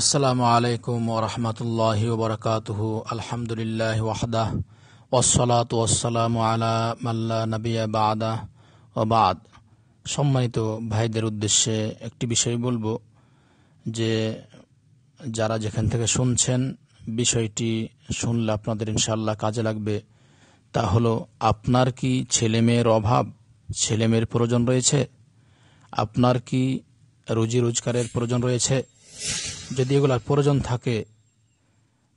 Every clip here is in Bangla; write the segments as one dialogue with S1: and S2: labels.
S1: আসসালামু আলাইকুম ও ওরহমতুল্লাহ ওবরকাতহ আলহামদুলিল্লাহ ওয়াহদাহ ওসলাত ওসালাম আলা মাল্লা নবিয়া বাদা ওবাদ সম্মানিত ভাইদের উদ্দেশ্যে একটি বিষয় বলবো যে যারা যেখান থেকে শুনছেন বিষয়টি শুনলে আপনাদের ইনশাল্লাহ কাজে লাগবে তা হলো আপনার কি ছেলেমেয়ের অভাব ছেলেমেয়ের প্রয়োজন রয়েছে আপনার কি রুজি রোজগারের প্রয়োজন রয়েছে যদি এগুলার প্রয়োজন থাকে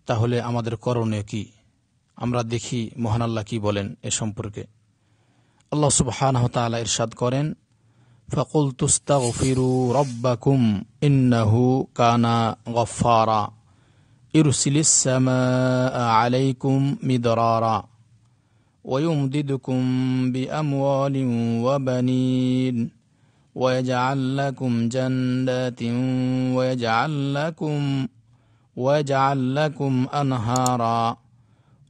S1: তাহলে আমাদের করণীয় কি আমরা দেখি মহান আল্লাহ কি বলেন এ সম্পর্কে আল্লাহ সুবহান ইরশাদ করেন ফকুল তুস্তা গফিরু রব্বাকুম ইন্নাহু কানা গফারা ইরুসিলিস আলাইকুম মিদরারা ويمددكم بأموال وبنين ويجعل لكم جنات ويجعل لكم ويجعل لكم أنهارا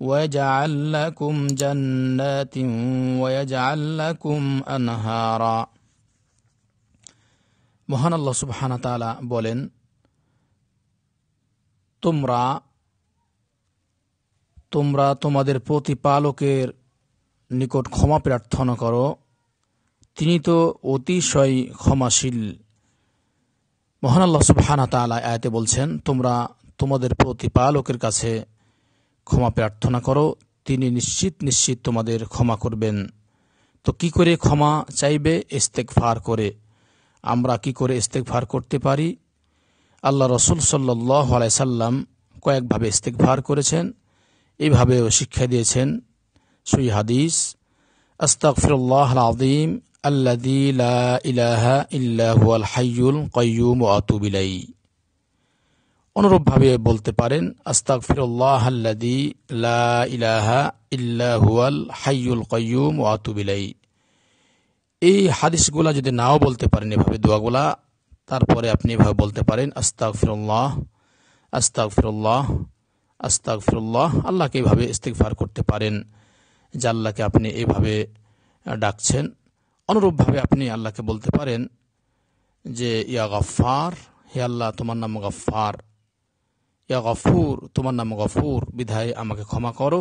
S1: ويجعل لكم جنات ويجعل لكم أنهارا মহান আল্লাহ সুবহানা তালা বলেন তোমরা তোমরা তোমাদের প্রতিপালকের নিকট ক্ষমা প্রার্থনা করো তিনি তো অতিশয় ক্ষমাশীল মোহন আল্লাহ সুবাহানা তালা আয়াতে বলছেন তোমরা তোমাদের প্রতিপালকের কাছে ক্ষমা প্রার্থনা করো তিনি নিশ্চিত নিশ্চিত তোমাদের ক্ষমা করবেন তো কি করে ক্ষমা চাইবে ইস্তেক ফার করে আমরা কি করে ফার করতে পারি আল্লাহ রসুল সাল্লাই আলাইসাল্লাম কয়েকভাবে ফার করেছেন এইভাবেও শিক্ষা দিয়েছেন সুই হাদিস আস্তাকফিরুল্লাহ আদিম আল্লাদি লা ইলাহা ইল্লাহুয়াল হাইয়ুল কয়ুম আতুবিলাই অনুরূপভাবে বলতে পারেন আস্তাক ফিরুল্লাহ আল্লাদি লা ইলাহা ইল্লাহুয়াল হাইয়ুল কয়ুম আতুবিলাই এই হাদিসগুলা যদি নাও বলতে পারেন এভাবে দোয়াগুলা তারপরে আপনি এভাবে বলতে পারেন আস্তাক ফিরুল্লাহ আস্তাক ফিরুল্লাহ আস্তাক ফিরুল্লাহ আল্লাহকে এভাবে ইস্তিকফার করতে পারেন যে আল্লাহকে আপনি এভাবে ডাকছেন অনুরূপভাবে আপনি আল্লাহকে বলতে পারেন যে ইয়া গফার হে আল্লাহ তোমার নাম গফার ইয়া গফুর তোমার নাম গফুর বিধায় আমাকে ক্ষমা করো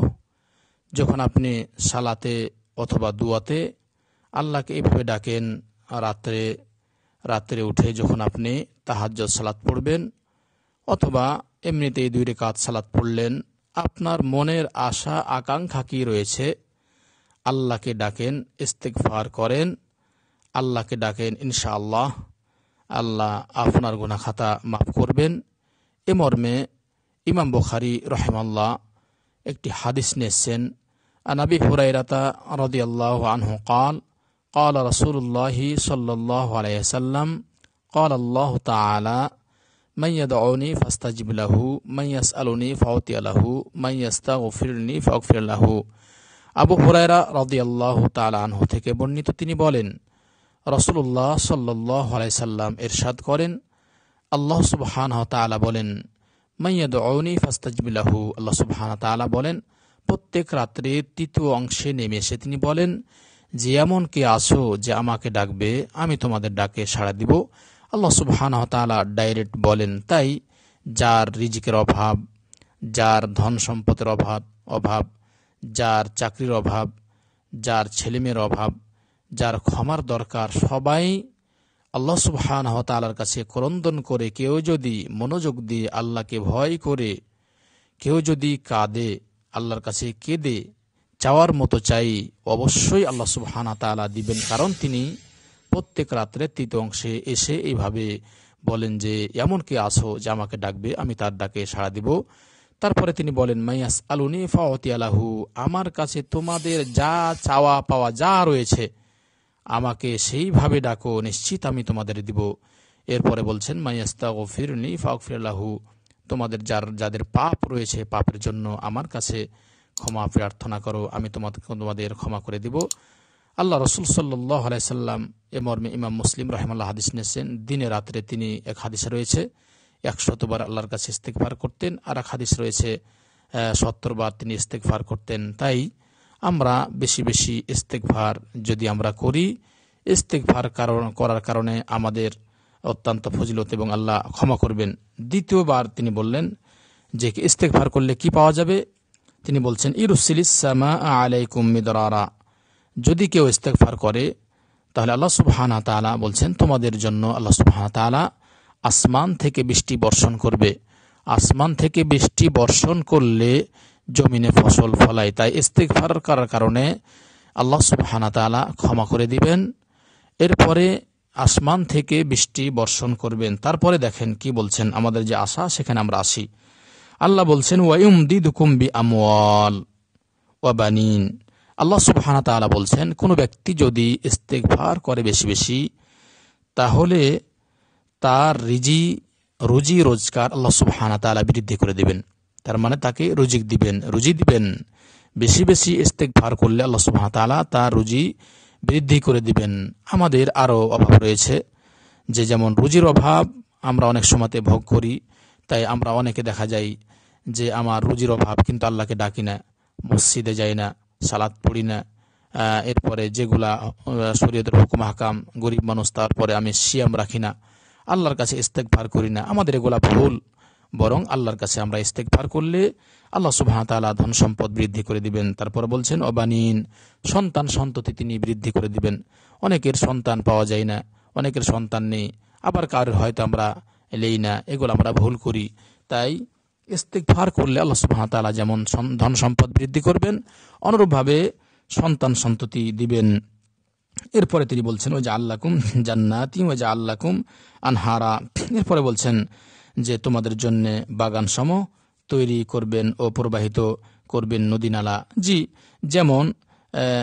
S1: যখন আপনি সালাতে অথবা দুয়াতে আল্লাহকে এভাবে ডাকেন রাত্রে রাত্রে উঠে যখন আপনি তাহাজ সালাত পড়বেন অথবা এমনিতেই দুই রেখাত সালাত পড়লেন আপনার মনের আশা আকাঙ্ক্ষা কী রয়েছে আল্লাহকে ডাকেন ইস্তেকফার করেন আল্লাহকে ডাকেন ইনশাআল্লাহ আল্লাহ আপনার গোনা খাতা মাফ করবেন এ মর্মে ইমাম বুখারি রহমাল্লাহ একটি হাদিস নিয়েছেন আনাবি হুরাইরাতা রদি আল্লাহ আনহু কাল قال رسول الله صلى الله عليه وسلم قال الله تعالى من يدعوني فاستجب له من يسألني فأعطي له من يستغفرني فأغفر له আবু হরায়রা রদিয়াল্লাহ আনহু থেকে বর্ণিত তিনি বলেন রসুল্লাহ সাল্লাহ আলাইসাল্লাম এরশাদ করেন আল্লাহ সুবহান তালা বলেন মাইয়াদ অউনি ফাস্তাজবিলাহু আল্লাহ সুবহান তালা বলেন প্রত্যেক রাত্রে তৃতীয় অংশে নেমে এসে তিনি বলেন যে এমন কে আছো যে আমাকে ডাকবে আমি তোমাদের ডাকে সাড়া দিব আল্লাহ সুবহান তালা ডাইরেক্ট বলেন তাই যার রিজিকের অভাব যার ধন সম্পদের অভাব অভাব যার চাকরির অভাব যার ছেলেমেয়ের অভাব যার ক্ষমার দরকার সবাই আল্লাহ সুবহান হতালার কাছে ক্রন্দন করে কেউ যদি মনোযোগ দিয়ে আল্লাহকে ভয় করে কেউ যদি কাঁদে আল্লাহর কাছে কেঁদে চাওয়ার মতো চাই অবশ্যই আল্লাহ সুবহান তালা দিবেন কারণ তিনি প্রত্যেক রাত্রে তৃতীয় অংশে এসে এইভাবে বলেন যে এমন কে আসো যে আমাকে ডাকবে আমি তার ডাকে সাড়া দিব তারপরে তিনি বলেন মাইয়াস আলুনি আলাহু আমার কাছে তোমাদের যা চাওয়া পাওয়া যা রয়েছে আমাকে সেইভাবে ডাকো নিশ্চিত আমি তোমাদের দিব এরপরে বলছেন মাইয়াস্তা ও ফিরনি আলাহু তোমাদের যার যাদের পাপ রয়েছে পাপের জন্য আমার কাছে ক্ষমা প্রার্থনা করো আমি তোমাকে তোমাদের ক্ষমা করে দিব আল্লাহ রসুল সাল্লাহ আলাইসাল্লাম এ মর্মে ইমাম মুসলিম রহমাল্লাহ হাদিস নিয়েছেন দিনে রাত্রে তিনি এক হাদিসে রয়েছে একশতবার আল্লাহর কাছে ফার করতেন আর এক হাদিস রয়েছে সত্তরবার তিনি ফার করতেন তাই আমরা বেশি বেশি ইস্তেকভার যদি আমরা করি ইস্তেকভার কারণ করার কারণে আমাদের অত্যন্ত ফজিলত এবং আল্লাহ ক্ষমা করবেন দ্বিতীয়বার তিনি বললেন যে ইস্তেকভার করলে কি পাওয়া যাবে তিনি বলছেন ইরুসিলিসামা আলাইকুম মিদরারা যদি কেউ ইস্তেকভার করে তাহলে আল্লাহ সুবাহ তালা বলছেন তোমাদের জন্য আল্লাহ সুবাহ তালা আসমান থেকে বৃষ্টি বর্ষণ করবে আসমান থেকে বৃষ্টি বর্ষণ করলে জমিনে ফসল ফলায় তাই ইস্তেকফার করার কারণে আল্লাহ সুবাহানা ক্ষমা করে দিবেন এরপরে আসমান থেকে বৃষ্টি বর্ষণ করবেন তারপরে দেখেন কি বলছেন আমাদের যে আশা সেখানে আমরা আসি আল্লাহ বলছেন ওয়াইম দি দুকুম্বি আমল ওয়াবানিন আল্লাহ সুবাহানা বলছেন কোনো ব্যক্তি যদি ইস্তেকফার করে বেশি বেশি তাহলে তার রিজি রুজি রোজগার আল্লাহ সুবহানা তালা বৃদ্ধি করে দিবেন তার মানে তাকে রুজিক দিবেন রুজি দিবেন বেশি বেশি ভার করলে আল্লাহ সুবহান তালা তার রুজি বৃদ্ধি করে দিবেন আমাদের আরও অভাব রয়েছে যে যেমন রুজির অভাব আমরা অনেক সময়তে ভোগ করি তাই আমরা অনেকে দেখা যাই যে আমার রুজির অভাব কিন্তু আল্লাহকে ডাকি না মসজিদে যাই না সালাদ পড়ি না এরপরে যেগুলা শরীয়তের হুকুম হাকাম গরিব মানুষ তারপরে আমি সিয়াম রাখি না আল্লাহর কাছে ফার করি না আমাদের এগুলা ভুল বরং আল্লাহর কাছে আমরা ফার করলে আল্লাহ সুবাহতালা ধন সম্পদ বৃদ্ধি করে দিবেন তারপর বলছেন অবানীন সন্তান সন্ততি তিনি বৃদ্ধি করে দিবেন অনেকের সন্তান পাওয়া যায় না অনেকের সন্তান নেই আবার কারোর হয়তো আমরা এলেই না এগুলো আমরা ভুল করি তাই ফার করলে আল্লাহ সুবাহতালা যেমন ধন সম্পদ বৃদ্ধি করবেন অনুরূপভাবে সন্তান সন্ততি দিবেন এরপরে তিনি বলছেন ওই যে আল্লাকুম জান্নাতি ওই যে আল্লাকুম আনহারা এরপরে বলছেন যে তোমাদের জন্যে বাগান সম তৈরি করবেন ও প্রবাহিত করবেন নদী নালা জি যেমন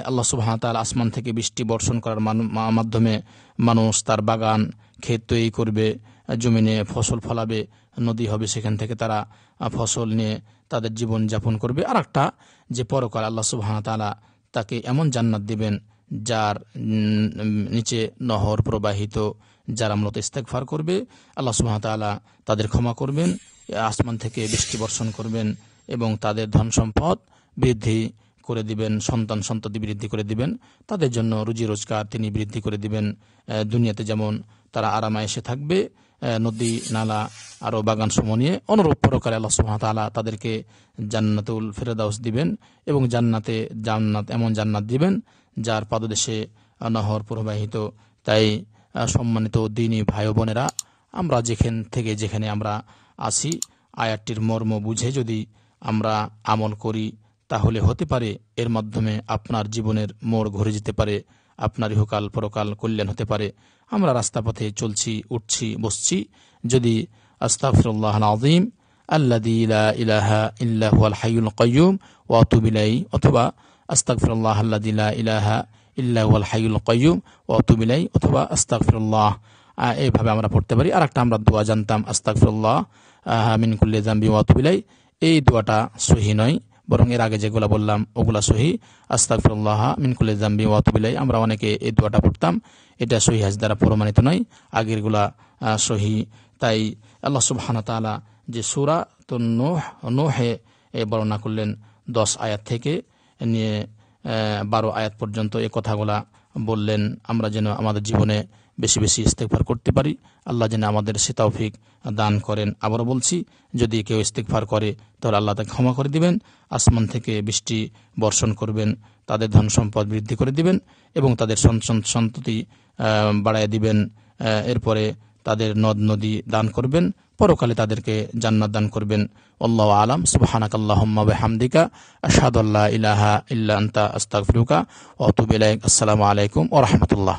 S1: আল্লাহ সুবাহতাল আসমান থেকে বৃষ্টি বর্ষণ করার মাধ্যমে মানুষ তার বাগান ক্ষেত তৈরি করবে জমিনে ফসল ফলাবে নদী হবে সেখান থেকে তারা ফসল নিয়ে তাদের জীবন যাপন করবে আর একটা যে পরকাল আল্লাহ সুবাহতালা তাকে এমন জান্নাত দিবেন যার নিচে নহর প্রবাহিত যারা মূলত ইস্তেকফার করবে আল্লাহ সুহামতাল্লাহ তাদের ক্ষমা করবেন আসমান থেকে বৃষ্টি বর্ষণ করবেন এবং তাদের ধন সম্পদ বৃদ্ধি করে দিবেন সন্তান সন্ততি বৃদ্ধি করে দিবেন তাদের জন্য রুজি রোজগার তিনি বৃদ্ধি করে দিবেন দুনিয়াতে যেমন তারা আরামায়েসে থাকবে নদী নালা আরও বাগান সমূহ নিয়ে অনুরূপ প্রকারে আল্লাহ সুহামতালা তাদেরকে জান্নাতুল ফেরদাউস দিবেন এবং জান্নাতে জান্নাত এমন জান্নাত দিবেন যার পাদদেশে নহর প্রবাহিত তাই সম্মানিত দিনী ভাই বোনেরা আমরা যেখান থেকে যেখানে আমরা আসি আয়াতটির মর্ম বুঝে যদি আমরা আমল করি তাহলে হতে পারে এর মাধ্যমে আপনার জীবনের মোড় ঘুরে যেতে পারে আপনার ইহকাল পরকাল কল্যাণ হতে পারে আমরা রাস্তাপথে চলছি উঠছি বসছি যদি আস্তাফরুল্লাহ আজিম আল্লাহ ইলাহা ইল্লাহ হাইউল কয়ুম ওয়াতুবিলাই অথবা আস্তাকফিরুল্লাহ আল্লাদিল্লা ইলাহা ইল্লাহুল হাইউল কয়ুম ও তুবিলাই অথবা আস্তাকফিরুল্লাহ এইভাবে আমরা পড়তে পারি আর একটা আমরা দোয়া জানতাম আস্তাকফিরুল্লাহ মিনকুল্লি জাম্বি ও তুবিলাই এই দোয়াটা সহি নয় বরং এর আগে যেগুলা বললাম ওগুলা সহি আস্তাকফিরুল্লাহ মিনকুল্লি জাম্বি ও তুবিলাই আমরা অনেকে এই দোয়াটা পড়তাম এটা সহি হাজ দ্বারা প্রমাণিত নয় আগেরগুলা সহি তাই আল্লাহ সুবহানা তালা যে সুরা তো নোহ নোহে বর্ণনা করলেন দশ আয়াত থেকে নিয়ে বারো আয়াত পর্যন্ত এ কথাগুলা বললেন আমরা যেন আমাদের জীবনে বেশি বেশি ইস্তেকফার করতে পারি আল্লাহ যেন আমাদের সেতাওফিক দান করেন আবারও বলছি যদি কেউ ইস্তেকফার করে তাহলে আল্লাহ তাকে ক্ষমা করে দিবেন আসমান থেকে বৃষ্টি বর্ষণ করবেন তাদের ধন সম্পদ বৃদ্ধি করে দিবেন এবং তাদের সন্ততি বাড়াই দিবেন এরপরে তাদের নদ নদী দান করবেন পরকালে তাদেরকে জান্নাত দান করবেন আল্লাহ আলম সুবাহানাক আল্লাহম্মা হামদিকা আশহাদ আল্লাহ ইলাহা ইল্লা আস্তাগফিরুকা ওয়া আসসালামু আলাইকুম ও রাহমাতুল্লাহ